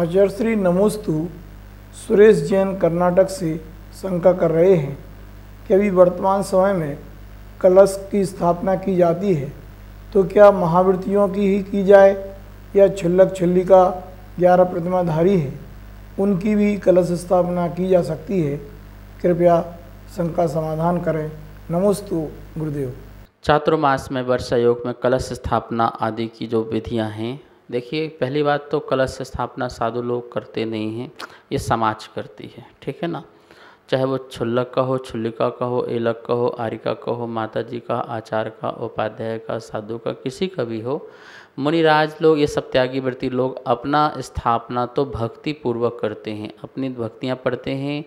आचार्य नमोस्तु सुरेश जैन कर्नाटक से शंका कर रहे हैं कि अभी वर्तमान समय में कलश की स्थापना की जाती है तो क्या महावृत्तियों की ही की जाए या छुल्लक छुल्लिका ग्यारह प्रतिमाधारी है उनकी भी कलश स्थापना की जा सकती है कृपया शंका समाधान करें नमोस्तु गुरुदेव चातुर्मास में वर्षा योग में कलश स्थापना आदि की जो विधियां हैं देखिए पहली बात तो कलश स्थापना साधु लोग करते नहीं हैं ये समाज करती है ठीक है ना चाहे वो छुल्लक का हो छुल्लिका का हो एलक का हो आरिका का हो माता जी का आचार का उपाध्याय का साधु का किसी का भी हो मुनिराज लोग ये सब त्यागी व्रति लोग अपना स्थापना तो भक्ति पूर्वक करते हैं अपनी भक्तियाँ पढ़ते हैं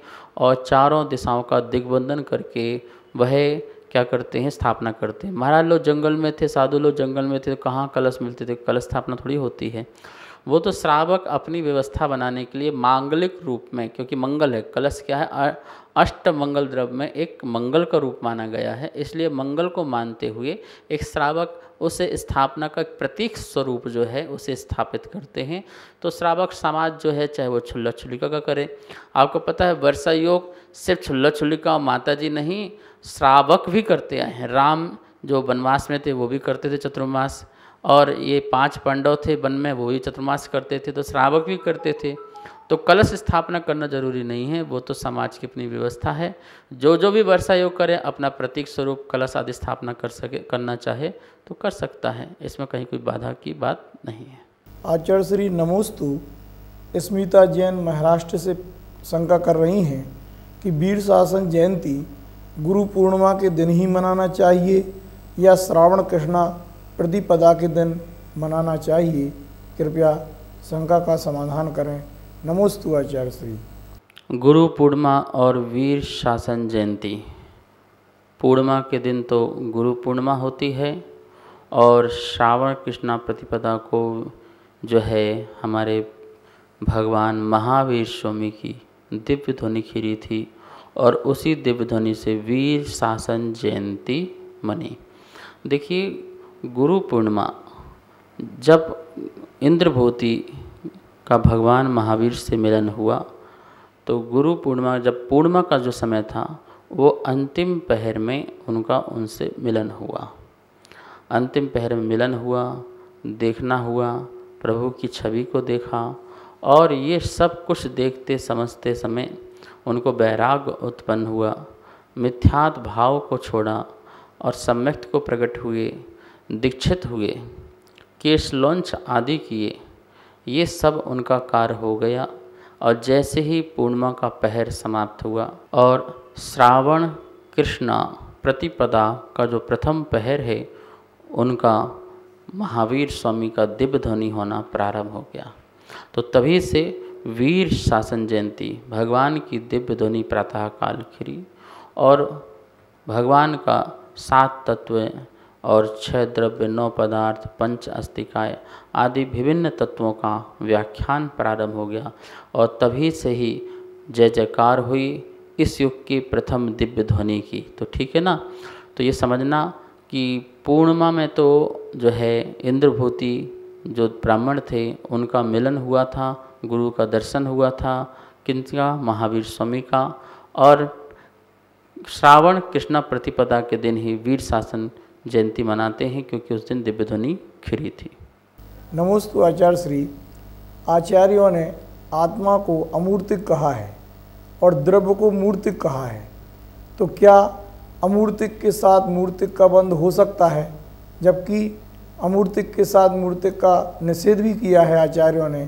और चारों दिशाओं का दिग्बंधन करके वह क्या करते हैं स्थापना करते हैं महाराज लोग जंगल में थे साधु लोग जंगल में थे तो कहाँ कलश मिलते थे कलश स्थापना थोड़ी होती है वो तो श्रावक अपनी व्यवस्था बनाने के लिए मांगलिक रूप में क्योंकि मंगल है कलश क्या है अष्ट मंगल द्रव में एक मंगल का रूप माना गया है इसलिए मंगल को मानते हुए एक श्रावक उस स्थापना का प्रतीक स्वरूप जो है उसे स्थापित करते हैं तो श्रावक समाज जो है चाहे वो छुल्ला छुलिका का करे आपको पता है वर्षा योग सिर्फ छुल्ला छुलिका और माता जी नहीं श्रावक भी करते आए हैं राम जो वनवास में थे वो भी करते थे चतुर्मास और ये पांच पांडव थे वन में वो भी चतुर्मास करते थे तो श्रावक भी करते थे तो कलश स्थापना करना जरूरी नहीं है वो तो समाज की अपनी व्यवस्था है जो जो भी वर्षा योग करे अपना प्रतीक स्वरूप कलश आदि स्थापना कर सके करना चाहे तो कर सकता है इसमें कहीं कोई बाधा की बात नहीं है आचार्य श्री नमोस्तु स्मिता जैन महाराष्ट्र से शंका कर रही हैं कि वीर शासन जयंती गुरु पूर्णिमा के दिन ही मनाना चाहिए या श्रावण कृष्णा प्रतिपदा के दिन मनाना चाहिए कृपया शंका का समाधान करें नमोस्तु आचार्य श्री गुरु पूर्णिमा और वीर शासन जयंती पूर्णिमा के दिन तो गुरु पूर्णिमा होती है और श्रावण कृष्णा प्रतिपदा को जो है हमारे भगवान महावीर स्वामी की दिव्य ध्वनि खिरी थी और उसी दिव्य ध्वनि से वीर शासन जयंती मनी देखिए गुरु पूर्णिमा जब इंद्रभूति का भगवान महावीर से मिलन हुआ तो गुरु पूर्णिमा जब पूर्णिमा का जो समय था वो अंतिम पहर में उनका उनसे मिलन हुआ अंतिम पहर में मिलन हुआ देखना हुआ प्रभु की छवि को देखा और ये सब कुछ देखते समझते समय उनको बैराग उत्पन्न हुआ मिथ्यात भाव को छोड़ा और सम्यक्त को प्रकट हुए दीक्षित हुए केश लॉन्च आदि किए ये सब उनका कार्य हो गया और जैसे ही पूर्णिमा का पहर समाप्त हुआ और श्रावण कृष्णा प्रतिपदा का जो प्रथम पहर है उनका महावीर स्वामी का दिव्य ध्वनि होना प्रारंभ हो गया तो तभी से वीर शासन जयंती भगवान की दिव्य ध्वनि प्रातःकाल खिरी और भगवान का सात तत्व और छह द्रव्य नौ पदार्थ पंच अस्तिकाय आदि विभिन्न तत्वों का व्याख्यान प्रारंभ हो गया और तभी से ही जय जयकार हुई इस युग की प्रथम दिव्य ध्वनि की तो ठीक है ना तो ये समझना कि पूर्णिमा में तो जो है इंद्रभूति जो ब्राह्मण थे उनका मिलन हुआ था गुरु का दर्शन हुआ था किनका महावीर स्वामी का और श्रावण कृष्णा प्रतिपदा के दिन ही वीर शासन जयंती मनाते हैं क्योंकि उस दिन दिव्य ध्वनि खिरी थी नमोस्तु आचार्य श्री आचार्यों ने आत्मा को अमूर्त कहा है और द्रव्य को मूर्त कहा है तो क्या अमूर्तिक के साथ मूर्तिक का बंध हो सकता है जबकि अमूर्तिक के साथ मूर्तिक का निषेध भी किया है आचार्यों ने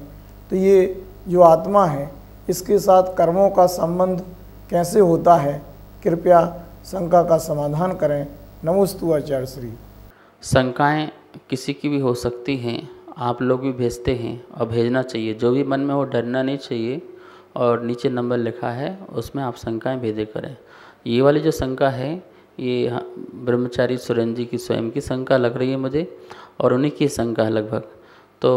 तो ये जो आत्मा है इसके साथ कर्मों का संबंध कैसे होता है कृपया शंका का समाधान करें नमोस्तु आचार्य श्री शंकाएँ किसी की भी हो सकती हैं आप लोग भी भेजते हैं और भेजना चाहिए जो भी मन में हो डरना नहीं चाहिए और नीचे नंबर लिखा है उसमें आप शंकाएँ भेजे करें ये वाली जो शंका है ये ब्रह्मचारी सुरेंद्र जी की स्वयं की शंका लग रही है मुझे और उन्हीं की शंका है लगभग तो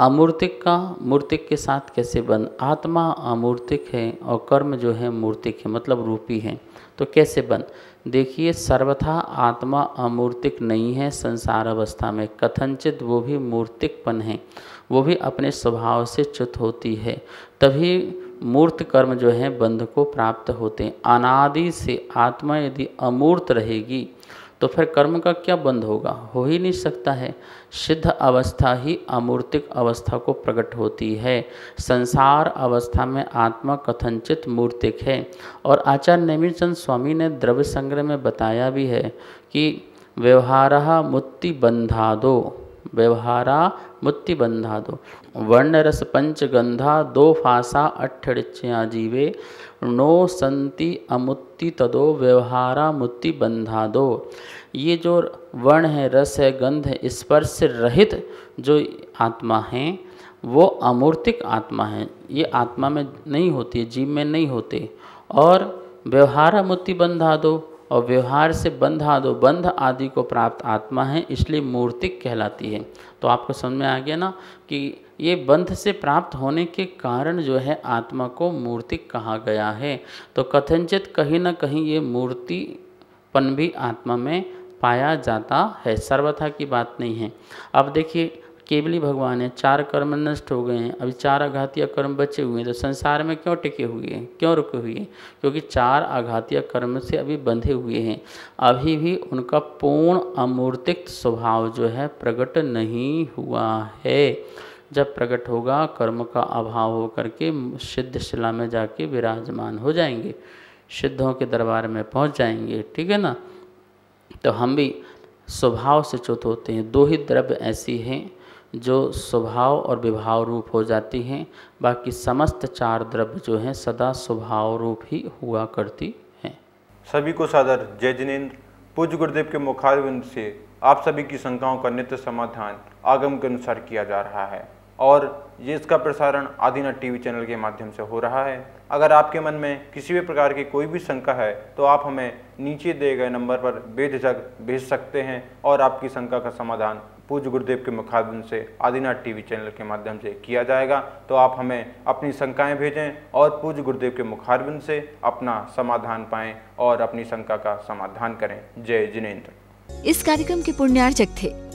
अमूर्तिक का मूर्तिक के साथ कैसे बन आत्मा अमूर्तिक है और कर्म जो है मूर्तिक है मतलब रूपी है तो कैसे बन देखिए सर्वथा आत्मा अमूर्तिक नहीं है संसार अवस्था में कथनचित वो भी मूर्तिकपन है वो भी अपने स्वभाव से च्युत होती है तभी मूर्त कर्म जो है बंध को प्राप्त होते हैं अनादि से आत्मा यदि अमूर्त रहेगी तो फिर कर्म का क्या बंध होगा हो ही नहीं सकता है सिद्ध अवस्था ही अमूर्तिक अवस्था को प्रकट होती है संसार अवस्था में आत्मा कथनचित मूर्तिक है और आचार्य नेमीचंद स्वामी ने द्रव्य संग्रह में बताया भी है कि व्यवहार मुत्ति दो व्यवहारा मुत्ति बंधा दो वर्ण रस पंच गंधा दो फासा अठड़िच्छया जीवे नो संति अमुत्ति तदो व्यवहारा मुत्ति बंधा दो ये जो वर्ण है रस है गंध है स्पर्श रहित जो आत्मा है वो अमूर्तिक आत्मा है ये आत्मा में नहीं होती जीव में नहीं होते और व्यवहारा मुत्ति बंधा दो और व्यवहार से बंध आदो बंध आदि को प्राप्त आत्मा है इसलिए मूर्तिक कहलाती है तो आपको समझ में आ गया ना कि ये बंध से प्राप्त होने के कारण जो है आत्मा को मूर्तिक कहा गया है तो कथनचित कहीं ना कहीं ये मूर्तिपन भी आत्मा में पाया जाता है सर्वथा की बात नहीं है अब देखिए केवली भगवान है चार कर्म नष्ट हो गए हैं अभी चार आघातीय कर्म बचे हुए हैं तो संसार में क्यों टिके हुए हैं क्यों रुके हुए हैं क्योंकि चार आघातीय कर्म से अभी बंधे हुए हैं अभी भी उनका पूर्ण अमूर्तिक स्वभाव जो है प्रकट नहीं हुआ है जब प्रकट होगा कर्म का अभाव हो करके सिद्ध शिला में जाके विराजमान हो जाएंगे सिद्धों के दरबार में पहुँच जाएंगे ठीक है ना तो हम भी स्वभाव से च्युत होते हैं दो ही द्रव्य ऐसी हैं जो स्वभाव और विभाव रूप हो जाती हैं बाकी समस्त चार द्रव्य जो हैं सदा स्वभाव रूप ही हुआ करती हैं सभी को सादर जय जिनेन्द्र पूज्य गुरुदेव के मुखारविंद से आप सभी की शंकाओं का नित्य समाधान आगम के अनुसार किया जा रहा है और ये इसका प्रसारण आदिनाथ टीवी चैनल के माध्यम से हो रहा है अगर आपके मन में किसी भी प्रकार की कोई भी शंका है तो आप हमें नीचे दिए गए नंबर पर बेझक भेज सकते हैं और आपकी शंका का समाधान पूज्य गुरुदेव के मुखाबिन से आदिनाथ टीवी चैनल के माध्यम से किया जाएगा तो आप हमें अपनी शंकाएँ भेजें और पूज्य गुरुदेव के मुखारबिन से अपना समाधान पाएं और अपनी शंका का समाधान करें जय जिनेन्द्र इस कार्यक्रम के पुण्यार्चक थे